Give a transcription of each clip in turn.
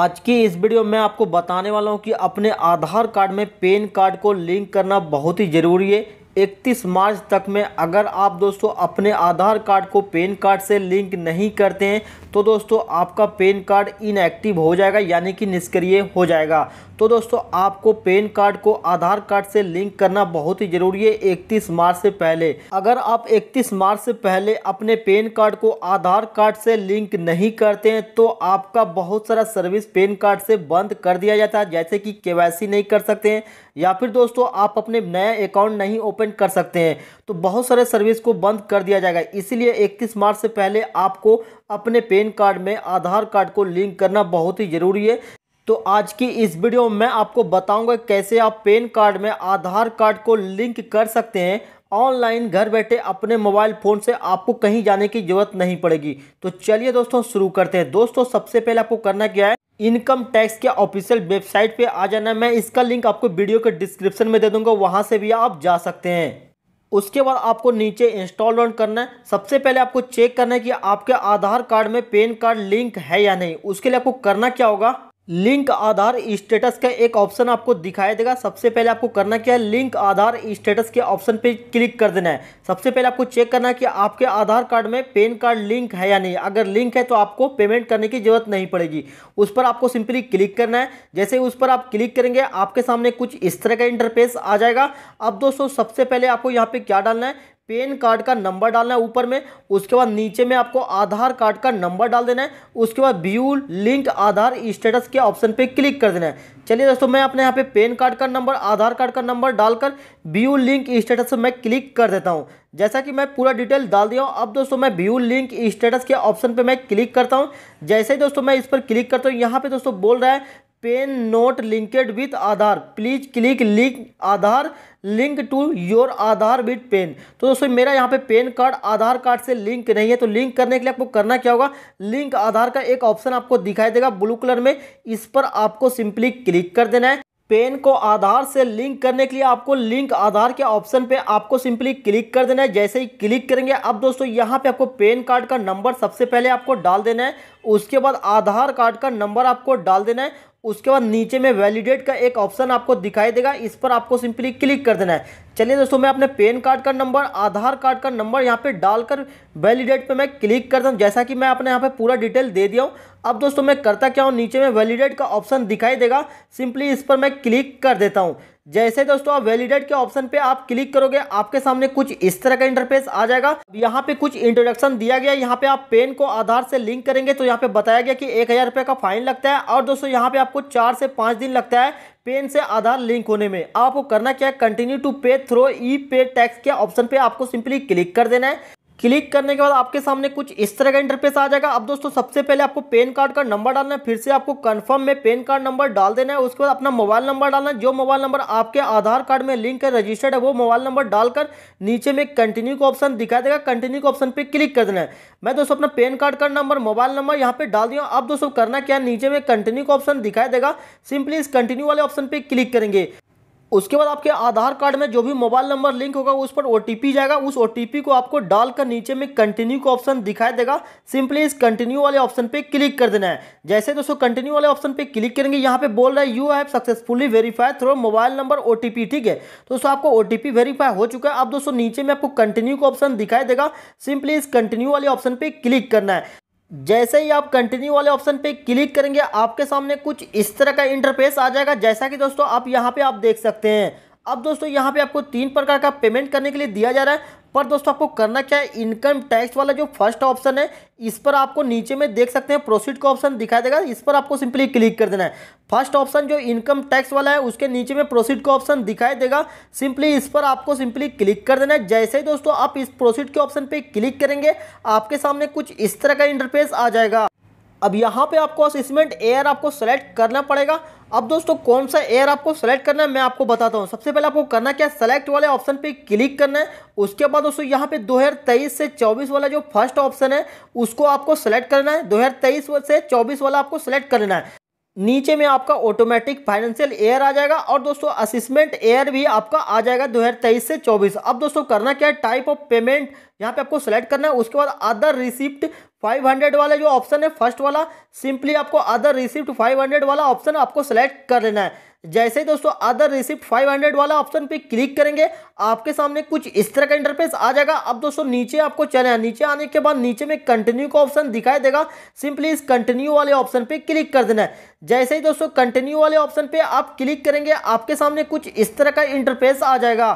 आज की इस वीडियो में आपको बताने वाला हूँ कि अपने आधार कार्ड में पेन कार्ड को लिंक करना बहुत ही ज़रूरी है 31 मार्च तक में अगर आप दोस्तों अपने आधार कार्ड को पेन कार्ड से लिंक नहीं करते हैं तो दोस्तों आपका पेन कार्ड इनएक्टिव हो जाएगा यानी कि निष्क्रिय हो जाएगा तो दोस्तों आपको पेन कार्ड को आधार कार्ड से लिंक करना बहुत ही ज़रूरी है इकतीस मार्च से पहले अगर आप इकतीस मार्च से पहले अपने पेन कार्ड को आधार कार्ड से लिंक नहीं करते हैं तो आपका बहुत सारा सर्विस पेन कार्ड से बंद कर दिया जाता है जैसे कि के नहीं कर सकते हैं या फिर दोस्तों आप अपने नया अकाउंट नहीं ओपन कर सकते हैं तो बहुत सारे सर्विस को बंद कर दिया जाएगा इसीलिए 31 मार्च से पहले आपको अपने पेन कार्ड में आधार कार्ड को लिंक करना बहुत ही ज़रूरी है तो आज की इस वीडियो में मैं आपको बताऊंगा कैसे आप पेन कार्ड में आधार कार्ड को लिंक कर सकते हैं ऑनलाइन घर बैठे अपने मोबाइल फ़ोन से आपको कहीं जाने की ज़रूरत नहीं पड़ेगी तो चलिए दोस्तों शुरू करते हैं दोस्तों सबसे पहले आपको करना क्या है इनकम टैक्स के ऑफिशियल वेबसाइट पे आ जाना मैं इसका लिंक आपको वीडियो के डिस्क्रिप्शन में दे दूंगा वहाँ से भी आप जा सकते हैं उसके बाद आपको नीचे इंस्टॉल डाउन करना है सबसे पहले आपको चेक करना है कि आपके आधार कार्ड में पेन कार्ड लिंक है या नहीं उसके लिए आपको करना क्या होगा लिंक आधार स्टेटस का एक ऑप्शन आपको दिखाई देगा सबसे पहले आपको करना क्या है लिंक आधार स्टेटस के ऑप्शन पे क्लिक कर देना है सबसे पहले आपको चेक करना है कि आपके आधार कार्ड में पेन कार्ड लिंक है या नहीं अगर लिंक है तो आपको पेमेंट करने की जरूरत नहीं पड़ेगी उस पर आपको सिंपली क्लिक करना है जैसे उस पर आप क्लिक करेंगे आपके सामने कुछ इस तरह का इंटरफेस आ जाएगा अब दोस्तों सबसे पहले आपको यहाँ पर क्या डालना है पेन कार्ड का नंबर डालना है ऊपर में उसके बाद नीचे में आपको आधार कार्ड का नंबर डाल देना है उसके बाद व्यू लिंक आधार स्टेटस के ऑप्शन पे क्लिक कर देना है चलिए दोस्तों मैं अपने यहाँ पे पेन कार्ड का नंबर आधार कार्ड का नंबर डालकर व्यू लिंक स्टेटस मैं क्लिक कर देता हूँ जैसा कि मैं पूरा डिटेल डाल दिया हूँ अब दोस्तों मैं व्यू लिंक स्टेटस के ऑप्शन पे मैं क्लिक करता हूँ जैसे ही दोस्तों मैं इस पर क्लिक करता हूँ यहाँ पे दोस्तों बोल रहा है PAN not linked with Aadhaar please click link Aadhaar link to your Aadhaar with PAN तो दोस्तों मेरा यहाँ पे पेन कार्ड आधार कार्ड से लिंक नहीं है तो लिंक करने के लिए आपको करना क्या होगा लिंक आधार का एक ऑप्शन आपको दिखाई देगा ब्लू कलर में इस पर आपको सिंपली क्लिक कर देना है पेन को आधार से लिंक करने के लिए आपको लिंक आधार के ऑप्शन पे आपको सिंपली क्लिक कर देना है जैसे ही क्लिक करेंगे अब दोस्तों यहाँ पे आपको पेन कार्ड का नंबर सबसे पहले आपको डाल देना है उसके बाद आधार कार्ड का नंबर आपको डाल देना है उसके बाद नीचे में वैलिडेट का एक ऑप्शन आपको दिखाई देगा इस पर आपको सिंपली क्लिक कर देना है चलिए दोस्तों मैं अपने पेन कार्ड का नंबर आधार कार्ड का नंबर यहाँ पे डालकर वैलिडेट पे मैं क्लिक कर दूँ जैसा कि मैं अपने यहाँ पे पूरा डिटेल दे दिया हूँ अब दोस्तों मैं करता क्या हूँ नीचे में वैलिडेट का ऑप्शन दिखाई देगा सिंपली इस पर मैं क्लिक कर देता हूँ जैसे दोस्तों आप वैलिडेट के ऑप्शन पे आप क्लिक करोगे आपके सामने कुछ इस तरह का इंटरफेस आ जाएगा यहाँ पे कुछ इंट्रोडक्शन दिया गया यहाँ पे आप पेन को आधार से लिंक करेंगे तो यहाँ पे बताया गया कि एक हजार रुपये का फाइन लगता है और दोस्तों यहाँ पे आपको चार से पांच दिन लगता है पेन से आधार लिंक होने में आपको करना क्या है continue to pay through e pay tax के ऑप्शन पे आपको सिंपली क्लिक कर देना है क्लिक करने के बाद आपके सामने कुछ इस तरह का इंटरफेस आ जाएगा अब दोस्तों सबसे पहले आपको पेन कार्ड का नंबर डालना है फिर से आपको कंफर्म में पेन कार्ड नंबर डाल देना है उसके बाद अपना मोबाइल नंबर डालना है जो मोबाइल नंबर आपके आधार कार्ड में लिंक है रजिस्टर्ड है वो मोबाइल नंबर डालकर नीचे में कंटिन्यू का ऑप्शन दिखाई देगा कंटिन्यू का ऑप्शन पर क्लिक कर देना है मैं दोस्तों अपना पेन कार्ड का नंबर मोबाइल नंबर यहाँ पर डाल दिया अब दोस्तों करना क्या नीचे में कंटिन्यू का ऑप्शन दिखाई देगा सिंपली इस कंटिन्यू वाले ऑप्शन पर क्लिक करेंगे उसके बाद आपके आधार कार्ड में जो भी मोबाइल नंबर लिंक होगा उस पर ओ जाएगा उस ओ को आपको डालकर नीचे में कंटिन्यू का ऑप्शन दिखाई देगा सिंपली इस कंटिन्यू वाले ऑप्शन पे क्लिक कर देना है जैसे दोस्तों कंटिन्यू वाले ऑप्शन पे क्लिक करेंगे यहाँ पे बोल रहा है you have successfully verify through mobile number ओ ठीक है तो दोस्तों आपको ओ वेरीफाई हो चुका है अब दोस्तों नीचे में आपको कंटिन्यू का ऑप्शन दिखाई देगा सिंपली इस कंटिन्यू वाले ऑप्शन पर क्लिक करना है जैसे ही आप कंटिन्यू वाले ऑप्शन पे क्लिक करेंगे आपके सामने कुछ इस तरह का इंटरफेस आ जाएगा जैसा कि दोस्तों आप यहाँ पे आप देख सकते हैं अब दोस्तों यहाँ पे आपको तीन प्रकार का पेमेंट करने के लिए दिया जा रहा है पर दोस्तों आपको करना क्या है इनकम टैक्स वाला जो फर्स्ट ऑप्शन है इस पर आपको नीचे में देख सकते हैं प्रोसीड का ऑप्शन दिखाई देगा इस पर आपको सिंपली क्लिक कर देना है फर्स्ट ऑप्शन जो इनकम टैक्स वाला है उसके नीचे में प्रोसीड का ऑप्शन दिखाई देगा सिंपली इस पर आपको सिंपली क्लिक कर देना है जैसे ही दोस्तों आप इस प्रोसीड के ऑप्शन पर क्लिक करेंगे आपके सामने कुछ इस तरह का इंटरफेस आ जाएगा अब यहाँ पे आपको असिस्मेंट एयर आपको सेलेक्ट करना पड़ेगा अब दोस्तों कौन सा एयर आपको सेलेक्ट करना है मैं आपको बताता हूँ सबसे पहले आपको करना क्या सेलेक्ट वाले ऑप्शन पे क्लिक करना है उसके बाद दोस्तों यहाँ पे 2023 से 24 वाला जो फर्स्ट ऑप्शन है उसको आपको सेलेक्ट करना है 2023 से 24 वाला आपको सेलेक्ट करना है नीचे में आपका ऑटोमेटिक फाइनेंशियल एयर आ जाएगा और दोस्तों असिस्मेंट एयर भी आपका आ जाएगा तेईस से चौबीस अब दोस्तों करना क्या है टाइप ऑफ पेमेंट यहाँ पे आपको सेलेक्ट करना है उसके बाद अदर रिसिप्ट फाइव हंड्रेड वाला जो ऑप्शन है फर्स्ट वाला सिंपली आपको अदर रिसिप्ट फाइव हंड्रेड वाला ऑप्शन आपको सेलेक्ट कर लेना है जैसे ही दोस्तों अदर रिसिप्ट 500 वाला ऑप्शन पे क्लिक करेंगे आपके सामने कुछ इस तरह का इंटरफेस आ जाएगा अब दोस्तों नीचे आपको चले नीचे आने के बाद नीचे में कंटिन्यू का ऑप्शन दिखाई देगा सिंपली इस कंटिन्यू वाले ऑप्शन पे क्लिक कर देना है जैसे ही दोस्तों कंटिन्यू वाले ऑप्शन पे आप क्लिक करेंगे आपके सामने कुछ इस तरह का इंटरफेस आ जाएगा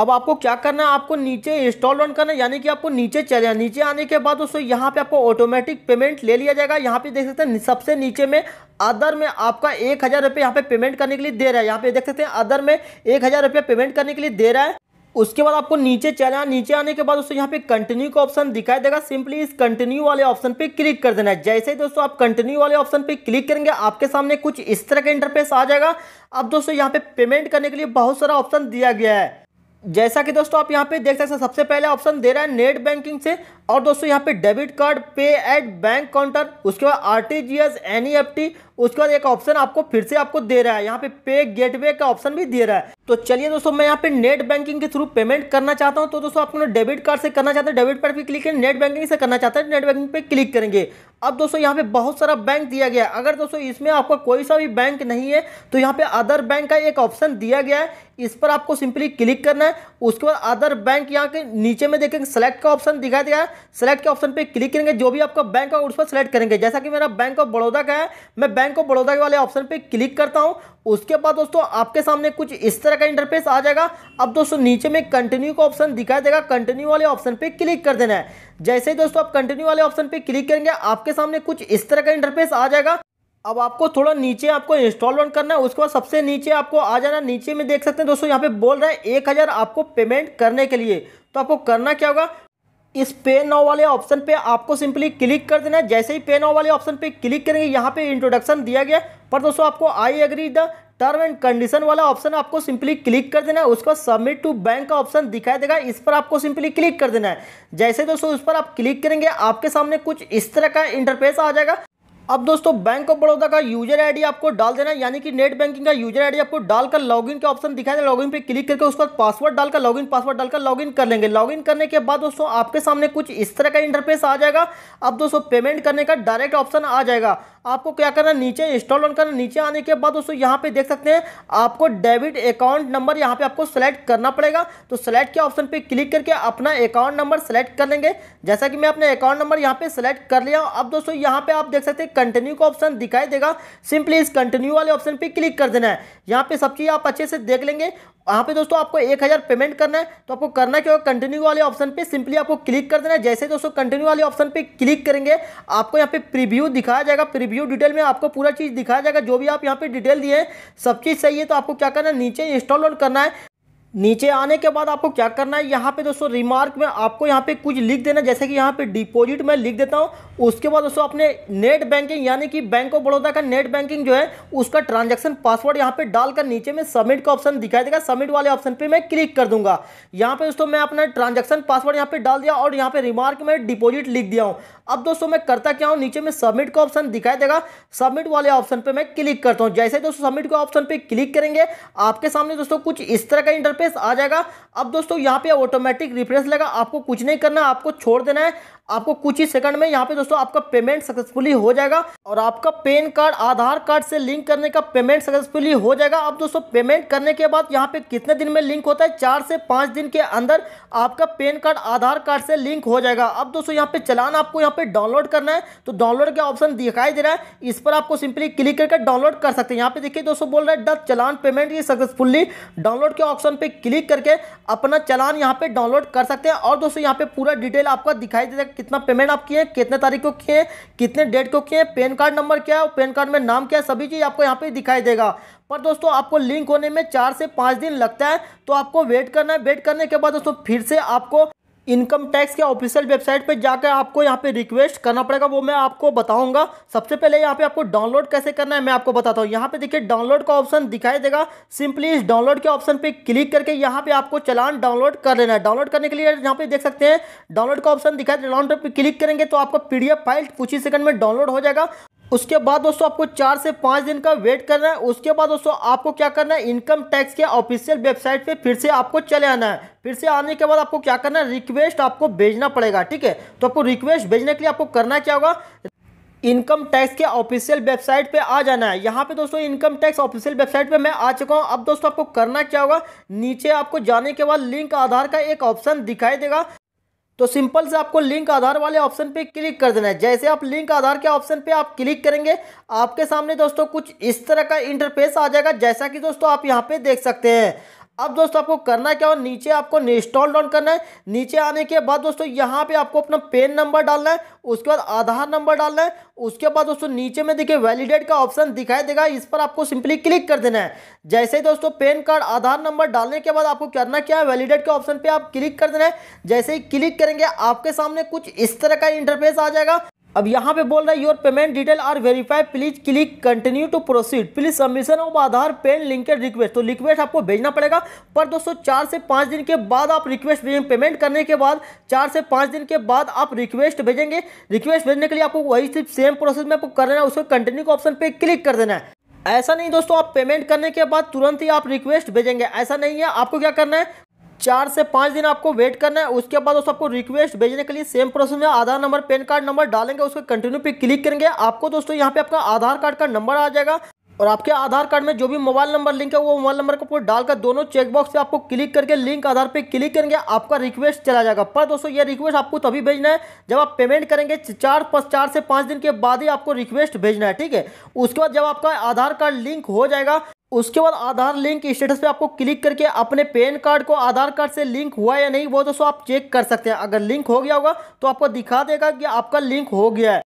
अब आपको क्या करना है आपको नीचे इंस्टॉल ऑन करना है यानी कि आपको नीचे चले नीचे आने के बाद दोस्तों यहाँ पे आपको ऑटोमेटिक पेमेंट ले लिया जाएगा यहाँ पे देख सकते हैं सबसे नीचे में अदर में आपका एक हज़ार रुपये यहाँ पे पेमेंट करने के लिए दे रहा है यहाँ पे देख सकते हैं अदर में एक हज़ार रुपये पेमेंट करने के लिए दे रहा है उसके बाद आपको नीचे चला नीचे आने के बाद दोस्तों यहाँ पे कंटिन्यू का ऑप्शन दिखाई देगा सिंपली इस कंटिन्यू वाले ऑप्शन पे क्लिक कर देना है जैसे ही दोस्तों आप कंटिन्यू वाले ऑप्शन पे क्लिक करेंगे आपके सामने कुछ इस तरह का इंटरफेस आ जाएगा अब दोस्तों यहाँ पे पेमेंट करने के लिए बहुत सारा ऑप्शन दिया गया है जैसा कि दोस्तों आप यहां पे देख सकते हैं सबसे पहले ऑप्शन दे रहा है नेट बैंकिंग से और दोस्तों यहाँ पे debit card pay at bank counter उसके बाद R T G S N E F T उसके बाद एक ऑप्शन आपको फिर से आपको दे रहा है यहाँ पे पे गेटवे का ऑप्शन भी दे रहा है तो चलिए दोस्तों मैं यहाँ पे नेट बैंकिंग के थ्रू पेमेंट करना चाहता हूँ तो दोस्तों आप डेबिट कार्ड से करना चाहते हैं डेबिट कार्ड भी क्लिक करें नेट बैंकिंग से करना चाहते हैं नेट बैंकिंग पे क्लिक करेंगे अब दोस्तों यहाँ पे बहुत सारा बैंक दिया गया है अगर दोस्तों इसमें आपका कोई सा भी बैंक नहीं है तो यहाँ पे अदर बैंक का एक ऑप्शन दिया गया है इस पर आपको सिंपली क्लिक करना है उसके बाद अदर बैंक यहाँ के नीचे में देखेंगे सेलेक्ट का ऑप्शन दिखा दिया है सेलेक्ट के ऑप्शन पे क्लिक करेंगे जो भी आपका बैंक अकाउंट उस पर सेलेक्ट करेंगे जैसा कि मेरा बैंक ऑफ बड़ौदा का है मैं बैंक ऑफ बड़ौदा के वाले ऑप्शन पे क्लिक करता हूँ उसके बाद दोस्तों आपके सामने कुछ इस तरह का इंटरफेस आ जाएगा अब दोस्तों नीचे में कंटिन्यू का ऑप्शन दिखाई देगा कंटिन्यू वाले ऑप्शन पे क्लिक कर देना है जैसे ही दोस्तों आप कंटिन्यू वाले ऑप्शन पे क्लिक करेंगे आपके सामने कुछ इस तरह का इंटरफेस आ जाएगा अब आपको थोड़ा नीचे आपको इंस्टॉल इंस्टॉलमेंट करना है उसके बाद सबसे नीचे आपको आ जाना नीचे में देख सकते हैं दोस्तों यहाँ पे बोल रहा है एक हज़ार आपको पेमेंट करने के लिए तो आपको करना क्या होगा इस पे नाउ वाले ऑप्शन पे आपको सिंपली क्लिक कर देना है जैसे ही पे नाउ वाले ऑप्शन पे क्लिक करेंगे यहाँ पे इंट्रोडक्शन दिया गया पर दोस्तों आपको I agree the term and condition वाला ऑप्शन आपको सिंपली क्लिक कर देना है उसको सबमिट टू बैंक का ऑप्शन दिखाई देगा इस पर आपको सिंपली क्लिक कर देना है जैसे दोस्तों उस पर आप क्लिक करेंगे आपके सामने कुछ इस तरह का इंटरफेस आ जाएगा अब दोस्तों बैंक ऑफ बड़ौदा का यूजर आईडी आपको डाल देना यानी कि नेट बैंकिंग का यूजर आईडी आपको डालकर लॉगिन का ऑप्शन दिखाया लॉगिन पे क्लिक करके उसके बाद पासवर्ड डालकर लॉगिन पासवर्ड डालकर लॉगिन कर लेंगे लॉगिन करने के बाद दोस्तों आपके सामने कुछ इस तरह का इंटरफेस आ जाएगा अब दोस्तों पेमेंट करने का डायरेक्ट ऑप्शन आ जाएगा आपको क्या करना नीचे इंस्टॉल ऑन करना नीचे आने के बाद दोस्तों यहाँ पे देख सकते हैं आपको डेबिट अकाउंट नंबर यहाँ पे आपको सेलेक्ट करना पड़ेगा तो सेलेक्ट के ऑप्शन पे क्लिक करके अपना अकाउंट नंबर सेलेक्ट कर लेंगे जैसा कि मैं अपने अकाउंट नंबर यहाँ पे सेलेक्ट कर लिया अब दोस्तों यहाँ पे आप देख सकते हैं कंटिन्यू का ऑप्शन दिखाई देगा सिंपली इस कंटिन्यू वाले ऑप्शन पर क्लिक कर देना है यहाँ पे सब चीज़ आप अच्छे से देख लेंगे वहाँ पे दोस्तों आपको एक हज़ार पेमेंट करना है तो आपको करना क्या होगा कंटिन्यू वाले ऑप्शन पे सिंपली आपको क्लिक कर देना है जैसे दोस्तों कंटिन्यू वाले ऑप्शन पे क्लिक करेंगे आपको यहाँ पे प्रीव्यू दिखाया जाएगा प्रीव्यू डिटेल में आपको पूरा चीज़ दिखाया जाएगा जो भी आप यहाँ पे डिटेल दिए हैं सब चीज़ सही है तो आपको क्या करना है नीचे इंस्टॉल करना है नीचे आने के बाद आपको क्या करना है यहाँ पे दोस्तों रिमार्क में आपको यहाँ पे कुछ लिख देना जैसे कि यहाँ पे डिपॉजिट मैं लिख देता हूँ उसके बाद दोस्तों अपने नेट बैंकिंग यानी कि बैंक ऑफ बड़ौदा का नेट बैंकिंग जो है उसका ट्रांजैक्शन पासवर्ड यहाँ पे डालकर नीचे में सबमिट का ऑप्शन दिखाई देगा सबमिट वाले ऑप्शन पर मैं क्लिक कर दूंगा यहाँ पे दोस्तों मैं अपना ट्रांजेक्शन पासवर्ड यहाँ पे डाल दिया और यहाँ पे रिमार्क में डिपोजिट लिख दिया हूँ अब दोस्तों मैं करता क्या हूँ नीचे में सबमिट का ऑप्शन दिखाई देगा सबमिट वाले ऑप्शन पर मैं क्लिक करता हूँ जैसे दोस्तों सबमिट का ऑप्शन पर क्लिक करेंगे आपके सामने दोस्तों कुछ इस तरह का इंटरपे रिफ्रेश आ जाएगा अब दोस्तों यहाँ पे ऑटोमेटिक रिफ्रेश लगा आपको कुछ नहीं करना आपको छोड़ देना है आपको कुछ ही सेकंड में यहाँ पे दोस्तों आपका पेमेंट सक्सेसफुली हो जाएगा और आपका पेन कार्ड आधार कार्ड से लिंक करने का पेमेंट सक्सेसफुली हो जाएगा अब दोस्तों पेमेंट करने के बाद यहाँ पे कितने दिन में लिंक होता है चार से पाँच दिन के अंदर आपका पेन कार्ड आधार कार्ड से लिंक हो जाएगा अब दोस्तों यहाँ पे चलान आपको यहाँ पे डाउनलोड करना है तो डाउनलोड का ऑप्शन दिखाई दे रहा है इस पर आपको सिंपली क्लिक करके डाउनलोड कर सकते हैं यहाँ पे देखिए दोस्तों बोल रहा है चलान पेमेंट ये सक्सेसफुली डाउनलोड के ऑप्शन पर क्लिक करके अपना चलान यहाँ पे डाउनलोड कर सकते हैं और दोस्तों यहाँ पे पूरा डिटेल आपका दिखाई दे कितना पेमेंट आप किए कितने तारीख को किए कितने डेट को किए पैन कार्ड नंबर क्या है पैन कार्ड में नाम क्या है सभी चीज़ आपको यहाँ पे दिखाई देगा पर दोस्तों आपको लिंक होने में चार से पाँच दिन लगता है तो आपको वेट करना है वेट करने के बाद दोस्तों फिर से आपको इनकम टैक्स के ऑफिशियल वेबसाइट पे जाकर आपको यहाँ पे रिक्वेस्ट करना पड़ेगा वो मैं आपको बताऊंगा सबसे पहले यहाँ पे आपको डाउनलोड कैसे करना है मैं आपको बताता हूँ यहाँ पे देखिए डाउनलोड का ऑप्शन दिखाई देगा सिंपली इस डाउनलोड के ऑप्शन पे क्लिक करके यहाँ पे आपको चलान डाउनलोड कर लेना है डाउनलोड करने के लिए यहाँ पे देख सकते हैं डाउनलोड का ऑप्शन दिखाई डाउनलोड पर क्लिक करेंगे तो आपका पी फाइल कुछ ही सेकंड में डाउनलोड हो जाएगा उसके बाद दोस्तों आपको चार से पाँच दिन का वेट करना है उसके बाद दोस्तों आपको क्या करना है इनकम टैक्स के ऑफिशियल वेबसाइट पे फिर से आपको चले आना है फिर से आने के बाद आपको क्या करना है रिक्वेस्ट आपको भेजना पड़ेगा ठीक है तो आपको रिक्वेस्ट भेजने के लिए आपको करना क्या होगा इनकम टैक्स के ऑफिशियल वेबसाइट पे आ जाना है यहाँ पे दोस्तों इनकम टैक्स ऑफिशियल वेबसाइट पे मैं आ चुका हूँ अब दोस्तों आपको करना क्या होगा नीचे आपको जाने के बाद लिंक आधार का एक ऑप्शन दिखाई देगा तो सिंपल से आपको लिंक आधार वाले ऑप्शन पे क्लिक कर देना है जैसे आप लिंक आधार के ऑप्शन पे आप क्लिक करेंगे आपके सामने दोस्तों कुछ इस तरह का इंटरफेस आ जाएगा जैसा कि दोस्तों आप यहाँ पे देख सकते हैं अब दोस्तों आपको करना क्या हो नीचे आपको इंस्टॉल डाउन करना है नीचे आने के बाद दोस्तों यहाँ पे आपको अपना पेन नंबर डालना है उसके बाद आधार नंबर डालना है उसके बाद दोस्तों नीचे में देखिए वैलिडेट का ऑप्शन दिखाई देगा इस पर आपको सिंपली क्लिक कर देना है जैसे ही दोस्तों पेन कार्ड आधार नंबर डालने के बाद आपको करना क्या है वैलिडेट के ऑप्शन पर आप क्लिक कर देना है जैसे ही क्लिक करेंगे आपके सामने कुछ इस तरह का इंटरफेस आ जाएगा अब यहाँ पे बोल रहा है your payment detail are verify please click continue to proceed please submission of Aadhaar PAN linked request तो रिक्वेस्ट आपको भेजना पड़ेगा पर दोस्तों चार से पाँच दिन के बाद आप रिक्वेस्ट भेजेंगे पेमेंट करने के बाद चार से पाँच दिन के बाद आप रिक्वेस्ट भेजेंगे रिक्वेस्ट भेजने के लिए आपको वही सिर्फ सेम प्रोसेस में आपको कर देना है उसको कंटिन्यू ऑप्शन पर क्लिक कर देना है ऐसा नहीं दोस्तों आप पेमेंट करने के बाद तुरंत ही आप रिक्वेस्ट भेजेंगे ऐसा नहीं है आपको क्या करना है चार से पाँच दिन आपको वेट करना है उसके बाद दोस्तों आपको रिक्वेस्ट भेजने के लिए सेम प्रोसेस में Aadhaar number PAN card number डालेंगे उसके कंटिन्यू पे क्लिक करेंगे आपको दोस्तों यहाँ पे आपका आधार कार्ड का नंबर आ जाएगा और आपके आधार कार्ड में जो भी मोबाइल नंबर लिंक है वो मोबाइल नंबर को डालकर दोनों चेकबॉक्स से आपको क्लिक करके लिंक आधार पे क्लिक करेंगे आपका रिक्वेस्ट चला जाएगा पर दोस्तों ये रिक्वेस्ट आपको तभी भेजना है जब आप पेमेंट करेंगे चार चार से पाँच दिन के बाद ही आपको रिक्वेस्ट भेजना है ठीक है उसके बाद जब आपका आधार कार्ड लिंक हो जाएगा उसके बाद आधार लिंक स्टेटस पे आपको क्लिक करके अपने पैन कार्ड को आधार कार्ड से लिंक हुआ या नहीं वो दोस्तों आप चेक कर सकते हैं अगर लिंक हो गया होगा तो आपको दिखा देगा कि आपका लिंक हो गया है